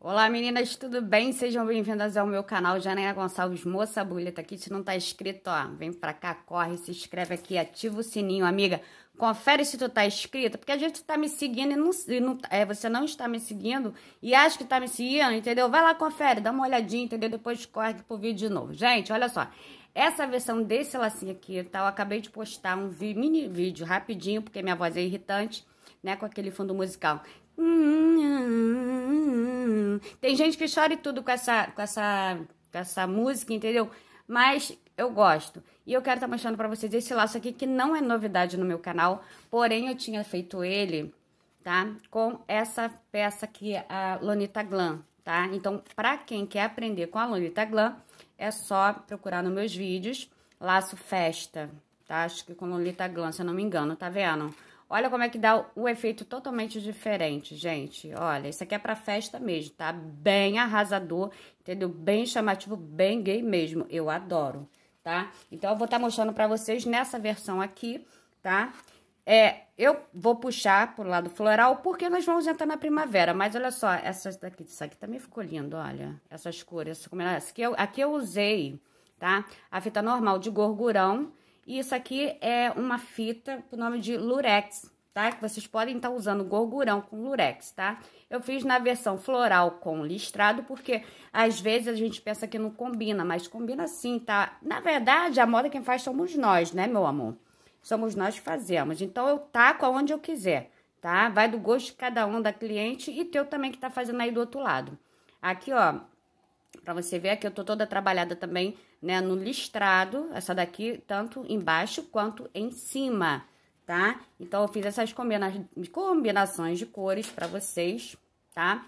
Olá meninas, tudo bem? Sejam bem-vindas ao meu canal Janaína Gonçalves Moça Bulheta tá aqui. Se não tá inscrito, ó, vem pra cá, corre, se inscreve aqui, ativa o sininho, amiga. Confere se tu tá inscrita, porque a gente tá me seguindo e, não, e não, tá, é, você não está me seguindo e acha que tá me seguindo, entendeu? Vai lá, confere, dá uma olhadinha, entendeu? Depois corre pro vídeo de novo. Gente, olha só, essa versão desse lacinho aqui, tá? Eu acabei de postar um mini vídeo rapidinho, porque minha voz é irritante, né? Com aquele fundo musical. Hum, hum, hum, hum, hum tem gente que chora e tudo com essa, com, essa, com essa música, entendeu? Mas eu gosto. E eu quero estar tá mostrando para vocês esse laço aqui, que não é novidade no meu canal. Porém, eu tinha feito ele, tá? Com essa peça aqui, a Lonita Glam, tá? Então, para quem quer aprender com a Lonita Glam, é só procurar nos meus vídeos, laço festa, tá? Acho que com Lonita Glam, se eu não me engano, tá vendo? Olha como é que dá o efeito totalmente diferente, gente. Olha, isso aqui é pra festa mesmo, tá? Bem arrasador, entendeu? Bem chamativo, bem gay mesmo. Eu adoro, tá? Então, eu vou estar tá mostrando pra vocês nessa versão aqui, tá? É, eu vou puxar pro lado floral, porque nós vamos entrar na primavera. Mas olha só, essa daqui, isso aqui também ficou lindo, olha. Essas cores, essa combinação. Aqui eu, aqui eu usei, tá? A fita normal de gorgurão e isso aqui é uma fita com o nome de Lurex, tá? Que vocês podem estar usando gorgurão com lurex, tá? Eu fiz na versão floral com listrado, porque às vezes a gente pensa que não combina, mas combina sim, tá? Na verdade, a moda quem faz somos nós, né, meu amor? Somos nós que fazemos. Então, eu taco aonde eu quiser, tá? Vai do gosto de cada um, da cliente e teu também que tá fazendo aí do outro lado. Aqui, ó, para você ver, aqui eu tô toda trabalhada também, né, no listrado, essa daqui, tanto embaixo quanto em cima, tá? Então, eu fiz essas combina combinações de cores para vocês, tá?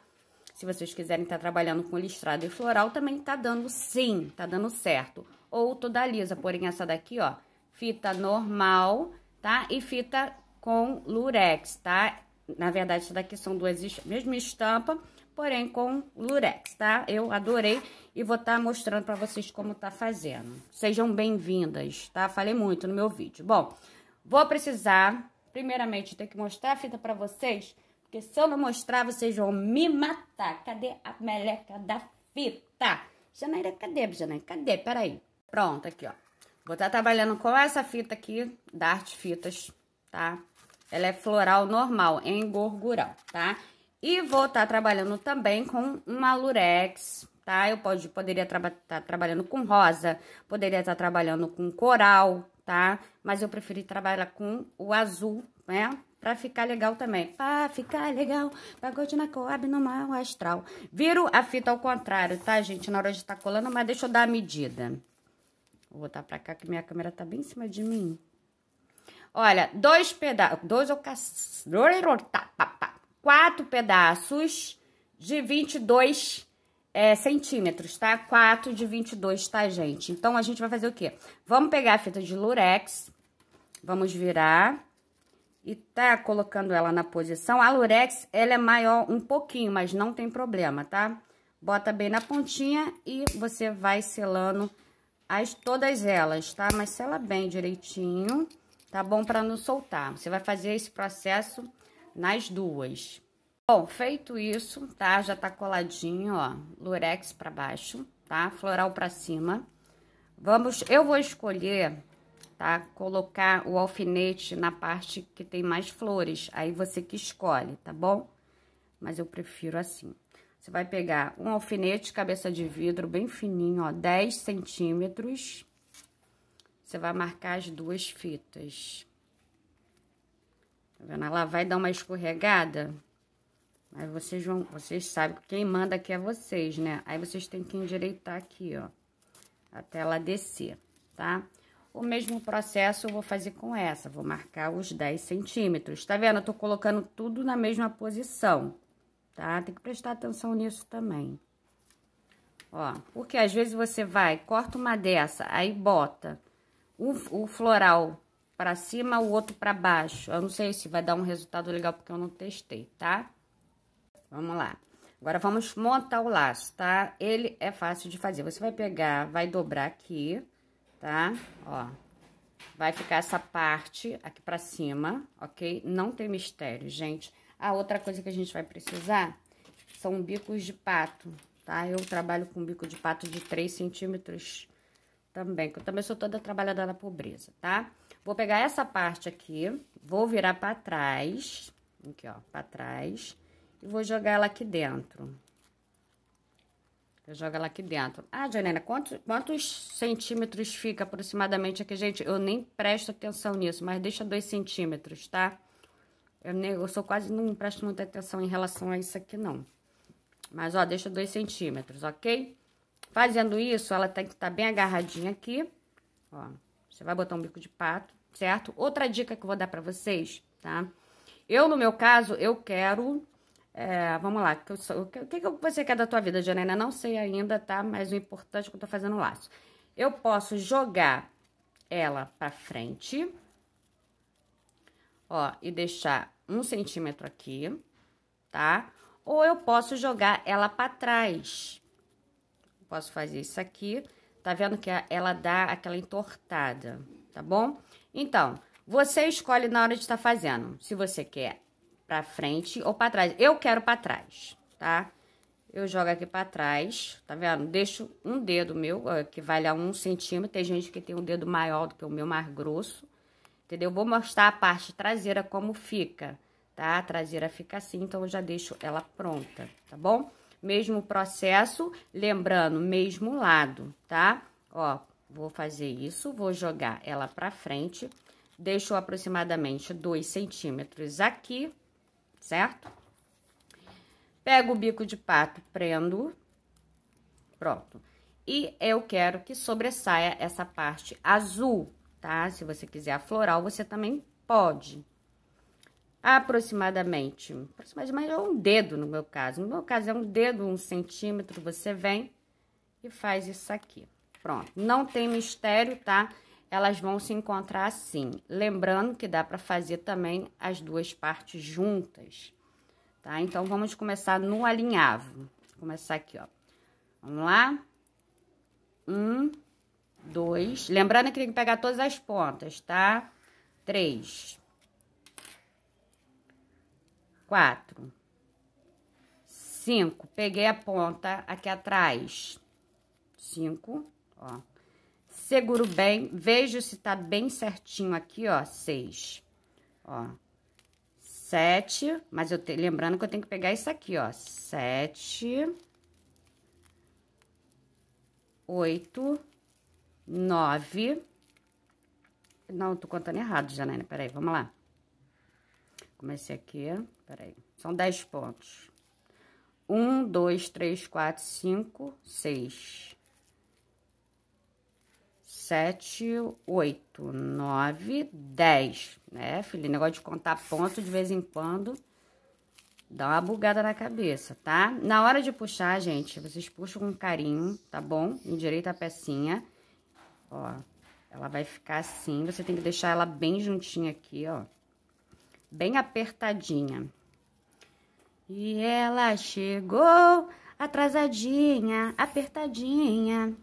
Se vocês quiserem estar tá trabalhando com listrado e floral, também tá dando sim, tá dando certo. Ou toda lisa, porém essa daqui, ó, fita normal, tá? E fita com lurex, tá? Na verdade, essa daqui são duas mesma estampa, porém com lurex, tá? Eu adorei e vou estar tá mostrando para vocês como tá fazendo. Sejam bem-vindas, tá? Falei muito no meu vídeo. Bom, vou precisar, primeiramente, ter que mostrar a fita para vocês, porque se eu não mostrar, vocês vão me matar. Cadê a meleca da fita? Janaíra, cadê, Janaíra? Cadê? Peraí. Pronto, aqui, ó. Vou estar tá trabalhando com essa fita aqui, da Arte Fitas, tá? Ela é floral normal, em gorgurão, tá? E vou estar tá trabalhando também com um lurex, tá? Eu pode, poderia estar tra tá trabalhando com rosa, poderia estar tá trabalhando com coral, tá? Mas eu preferi trabalhar com o azul, né? Pra ficar legal também. Pra ficar legal, pagode na coab no mal astral. Viro a fita ao contrário, tá, gente? Na hora de estar tá colando, mas deixa eu dar a medida. Vou botar pra cá que minha câmera tá bem em cima de mim. Olha, dois pedaços, dois ou quatro pedaços de 22 é, centímetros, tá? Quatro de 22, tá, gente? Então, a gente vai fazer o quê? Vamos pegar a fita de lurex, vamos virar e tá colocando ela na posição. A lurex, ela é maior um pouquinho, mas não tem problema, tá? Bota bem na pontinha e você vai selando as, todas elas, tá? Mas sela bem direitinho, tá bom? Pra não soltar. Você vai fazer esse processo nas duas. Bom, feito isso, tá? Já tá coladinho, ó, lurex pra baixo, tá? Floral pra cima. Vamos, eu vou escolher, tá? Colocar o alfinete na parte que tem mais flores, aí você que escolhe, tá bom? Mas eu prefiro assim. Você vai pegar um alfinete cabeça de vidro bem fininho, ó, 10 centímetros. Você vai marcar as duas fitas. Tá vendo? Ela vai dar uma escorregada. mas vocês vão, vocês sabem que quem manda aqui é vocês, né? Aí vocês têm que endireitar aqui, ó, até ela descer, tá? O mesmo processo eu vou fazer com essa, vou marcar os 10 centímetros. Tá vendo? Eu tô colocando tudo na mesma posição, tá? Tem que prestar atenção nisso também. Ó, porque às vezes você vai, corta uma dessa, aí bota o, o floral para cima, o outro para baixo. Eu não sei se vai dar um resultado legal, porque eu não testei, tá? Vamos lá. Agora, vamos montar o laço, tá? Ele é fácil de fazer. Você vai pegar, vai dobrar aqui, tá? Ó. Vai ficar essa parte aqui para cima, ok? Não tem mistério, gente. A outra coisa que a gente vai precisar são bicos de pato, tá? Eu trabalho com bico de pato de 3 centímetros também, que eu também sou toda trabalhada na pobreza, Tá? Vou pegar essa parte aqui, vou virar pra trás, aqui, ó, pra trás, e vou jogar ela aqui dentro. Eu jogo ela aqui dentro. Ah, Janena, quantos, quantos centímetros fica aproximadamente aqui? Gente, eu nem presto atenção nisso, mas deixa dois centímetros, tá? Eu, nem, eu sou quase, não presto muita atenção em relação a isso aqui, não. Mas, ó, deixa dois centímetros, ok? Fazendo isso, ela tem que estar tá bem agarradinha aqui, ó. Você vai botar um bico de pato, certo? Outra dica que eu vou dar pra vocês, tá? Eu, no meu caso, eu quero... É, vamos lá, o que, que, você quer da tua vida, Janaina? Não sei ainda, tá? Mas o importante é que eu tô fazendo laço. Eu posso jogar ela pra frente, ó, e deixar um centímetro aqui, tá? Ou eu posso jogar ela pra trás. Posso fazer isso aqui Tá vendo que ela dá aquela entortada, tá bom? Então, você escolhe na hora de estar tá fazendo, se você quer pra frente ou pra trás. Eu quero pra trás, tá? Eu jogo aqui pra trás, tá vendo? Deixo um dedo meu, que vale a um centímetro. Tem gente que tem um dedo maior do que o meu, mais grosso. Entendeu? Vou mostrar a parte traseira como fica, tá? A traseira fica assim, então eu já deixo ela pronta, tá bom? Mesmo processo, lembrando, mesmo lado, tá? Ó, vou fazer isso, vou jogar ela pra frente, deixo aproximadamente 2 centímetros aqui, certo? Pego o bico de pato, prendo, pronto. E eu quero que sobressaia essa parte azul, tá? Se você quiser a floral, você também pode, aproximadamente, aproximadamente é um dedo no meu caso. No meu caso é um dedo, um centímetro, você vem e faz isso aqui. Pronto, não tem mistério, tá? Elas vão se encontrar assim. Lembrando que dá pra fazer também as duas partes juntas, tá? Então, vamos começar no alinhavo. Vou começar aqui, ó. Vamos lá? Um, dois. Lembrando que tem que pegar todas as pontas, tá? Três, quatro, cinco. Peguei a ponta aqui atrás, cinco, ó. Seguro bem, vejo se tá bem certinho aqui, ó, seis, ó. Sete, mas eu te, lembrando que eu tenho que pegar isso aqui, ó, sete, oito, nove... Não, tô contando errado, Janaina, peraí, vamos lá. Comecei aqui, Peraí, são 10 pontos. 1, 2, 3, 4, 5, 6, 7, 8, 9, 10. Né, filho? Negócio de contar ponto de vez em quando dá uma bugada na cabeça, tá? Na hora de puxar, gente, vocês puxam com carinho, tá bom? Endireita a pecinha, ó. Ela vai ficar assim, você tem que deixar ela bem juntinha aqui, ó. Bem apertadinha. E ela chegou atrasadinha, apertadinha.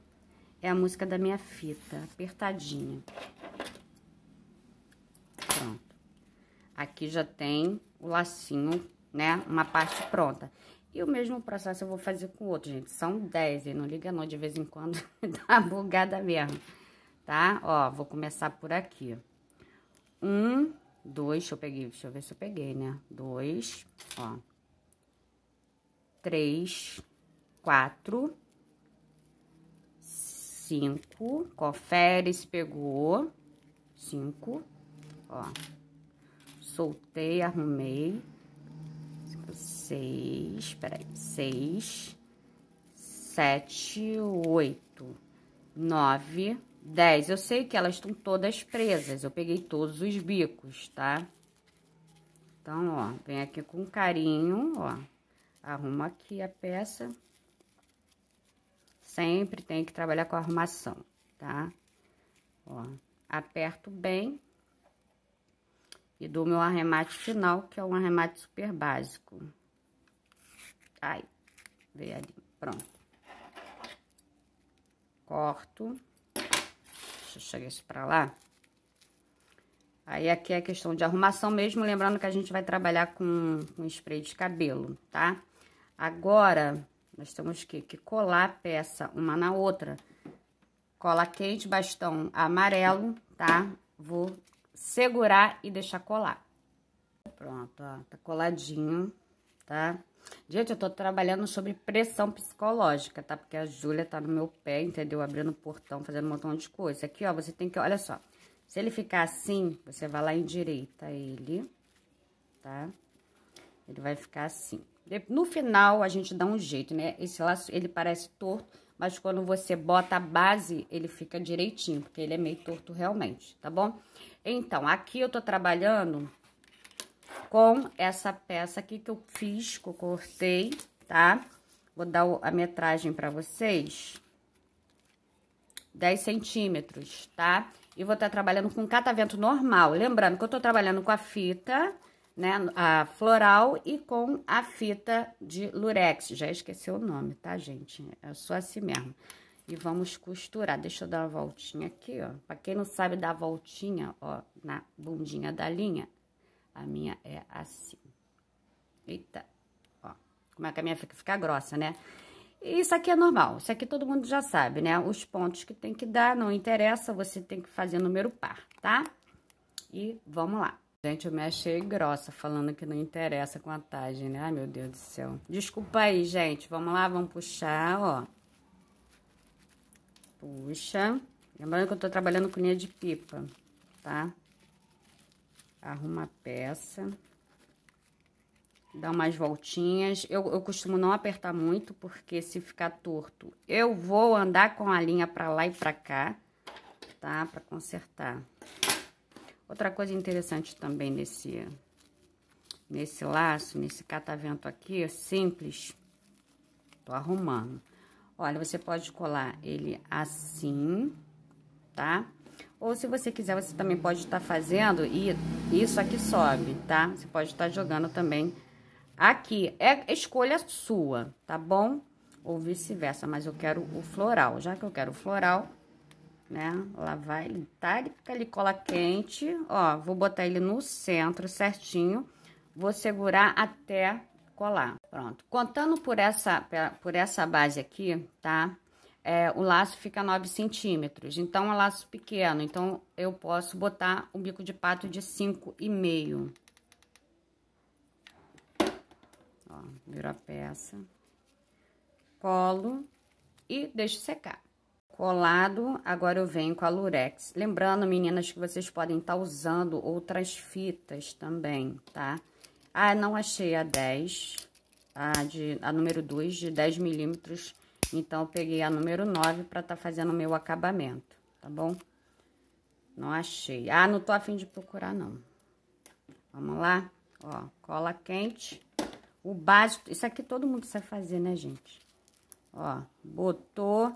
É a música da minha fita, apertadinha. Pronto. Aqui já tem o lacinho, né? Uma parte pronta. E o mesmo processo eu vou fazer com o outro, gente. São 10, hein? não liga não, de vez em quando dá bugada mesmo, tá? Ó, vou começar por aqui. Um, dois, deixa eu, peguei, deixa eu ver se eu peguei, né? Dois, ó três, quatro, cinco. Confere se pegou. Cinco, ó. Soltei, arrumei. Cinco, seis, peraí, seis, sete, oito, nove, dez. Eu sei que elas estão todas presas. Eu peguei todos os bicos, tá? Então, ó, vem aqui com carinho, ó. Arruma aqui a peça. Sempre tem que trabalhar com a arrumação, tá? Ó, aperto bem. E dou meu arremate final, que é um arremate super básico. Ai, veio ali, pronto. Corto. Deixa eu chegar isso pra lá. Aí aqui é a questão de arrumação mesmo, lembrando que a gente vai trabalhar com, um spray de cabelo, tá? Agora, nós temos que, que colar a peça uma na outra. Cola quente, bastão amarelo, tá? Vou segurar e deixar colar. Pronto, ó, tá coladinho, tá? Gente, eu tô trabalhando sobre pressão psicológica, tá? Porque a Júlia tá no meu pé, entendeu? Abrindo o portão, fazendo um montão de coisa. Aqui, ó, você tem que, olha só... Se ele ficar assim, você vai lá e endireita ele, tá? Ele vai ficar assim. No final, a gente dá um jeito, né? Esse laço, ele parece torto, mas quando você bota a base, ele fica direitinho, porque ele é meio torto realmente, tá bom? Então, aqui eu tô trabalhando com essa peça aqui que eu fiz, que eu cortei, tá? Vou dar a metragem pra vocês. 10 centímetros, tá? Tá? e vou estar tá trabalhando com catavento normal. Lembrando que eu estou trabalhando com a fita, né, a floral e com a fita de lurex. Já esqueci o nome, tá, gente? É só assim mesmo. E vamos costurar. Deixa eu dar uma voltinha aqui, ó. Pra quem não sabe dar voltinha, ó, na bundinha da linha, a minha é assim. Eita, ó. Como é que a minha fica? Fica grossa, né? Isso aqui é normal, isso aqui todo mundo já sabe, né? Os pontos que tem que dar, não interessa, você tem que fazer número par, tá? E vamos lá. Gente, eu me achei grossa falando que não interessa com a tagem, né? Ai, meu Deus do céu. Desculpa aí, gente. Vamos lá, vamos puxar, ó. Puxa. Lembrando que eu tô trabalhando com linha de pipa, tá? Arruma a peça dar umas voltinhas. Eu, eu costumo não apertar muito, porque se ficar torto, eu vou andar com a linha pra lá e pra cá, tá? Pra consertar. Outra coisa interessante também nesse, nesse laço, nesse catavento aqui, é simples, tô arrumando. Olha, você pode colar ele assim, tá? Ou se você quiser, você também pode estar tá fazendo e isso aqui sobe, tá? Você pode estar tá jogando também Aqui é escolha sua, tá bom? Ou vice-versa, mas eu quero o floral. Já que eu quero o floral, né? Lá vai litárica ali cola quente. Ó, vou botar ele no centro certinho. Vou segurar até colar. Pronto. Contando por essa, por essa base aqui, tá? É, o laço fica 9 centímetros. Então, é um laço pequeno. Então, eu posso botar um bico de pato de 5,5. ó, virou a peça, colo e deixo secar. Colado, agora eu venho com a lurex. Lembrando, meninas, que vocês podem estar tá usando outras fitas também, tá? Ah, não achei a 10, tá? De, a número 2, de 10 milímetros. Então, eu peguei a número 9 pra estar tá fazendo o meu acabamento, tá bom? Não achei. Ah, não tô afim de procurar, não. Vamos lá? Ó, cola quente o básico, isso aqui todo mundo sabe fazer, né, gente? Ó, botou,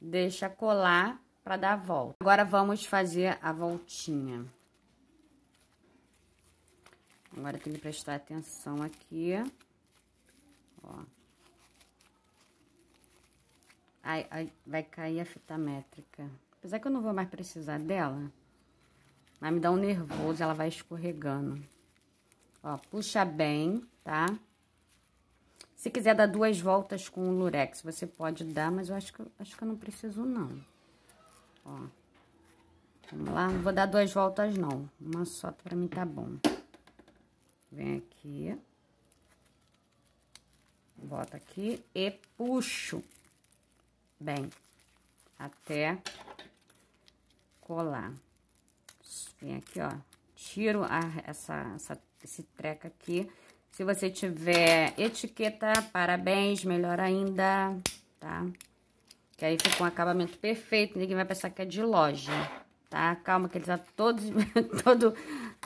deixa colar pra dar a volta. Agora, vamos fazer a voltinha. Agora, tem que prestar atenção aqui, ó. Ai, ai, vai cair a fita métrica. Apesar que eu não vou mais precisar dela, mas me dá um nervoso, ela vai escorregando. Ó, puxa bem, Tá? Se quiser dar duas voltas com o lurex, você pode dar, mas eu acho que, acho que eu não preciso, não. Ó. Vamos lá, não vou dar duas voltas, não. Uma só pra mim tá bom. Vem aqui. Bota aqui e puxo. Bem, até colar. Vem aqui, ó. Tiro a, essa, essa, esse treco aqui se você tiver etiqueta, parabéns, melhor ainda, tá? Que aí fica um acabamento perfeito, ninguém vai pensar que é de loja, tá? Calma que ele tá todo, todo,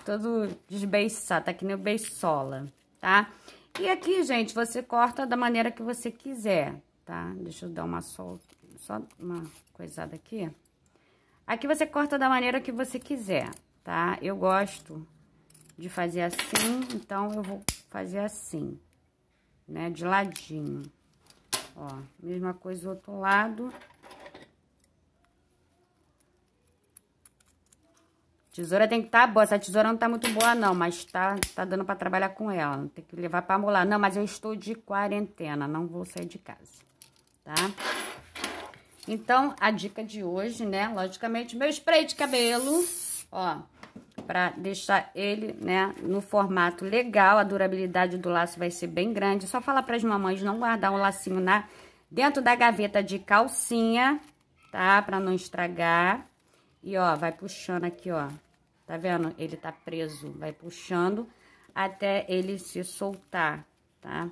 todo desbeiçado, tá que nem o beiçola, tá? E aqui, gente, você corta da maneira que você quiser, tá? Deixa eu dar uma solta, só uma coisada aqui. Aqui você corta da maneira que você quiser, tá? Eu gosto de fazer assim, então eu vou fazer assim, né? De ladinho. Ó, mesma coisa do outro lado. Tesoura tem que estar tá boa. Essa tesoura não tá muito boa, não, mas tá, tá dando pra trabalhar com ela. Tem que levar pra molar. Não, mas eu estou de quarentena, não vou sair de casa, tá? Então, a dica de hoje, né? Logicamente, meu spray de cabelo, ó para deixar ele, né, no formato legal. A durabilidade do laço vai ser bem grande. Só falar para as mamães não guardar o lacinho na dentro da gaveta de calcinha, tá? Para não estragar. E ó, vai puxando aqui, ó. Tá vendo? Ele tá preso, vai puxando até ele se soltar, tá?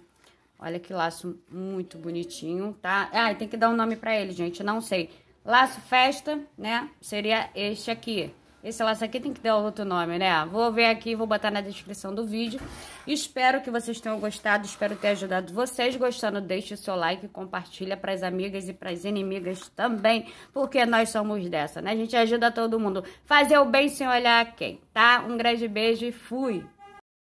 Olha que laço muito bonitinho, tá? Ah, tem que dar um nome para ele, gente, não sei. Laço festa, né? Seria este aqui. Esse laço aqui tem que ter outro nome, né? Vou ver aqui, vou botar na descrição do vídeo. Espero que vocês tenham gostado, espero ter ajudado vocês. Gostando, deixe o seu like, compartilha pras amigas e pras inimigas também, porque nós somos dessa, né? A gente ajuda todo mundo. Fazer o bem sem olhar quem, tá? Um grande beijo e fui!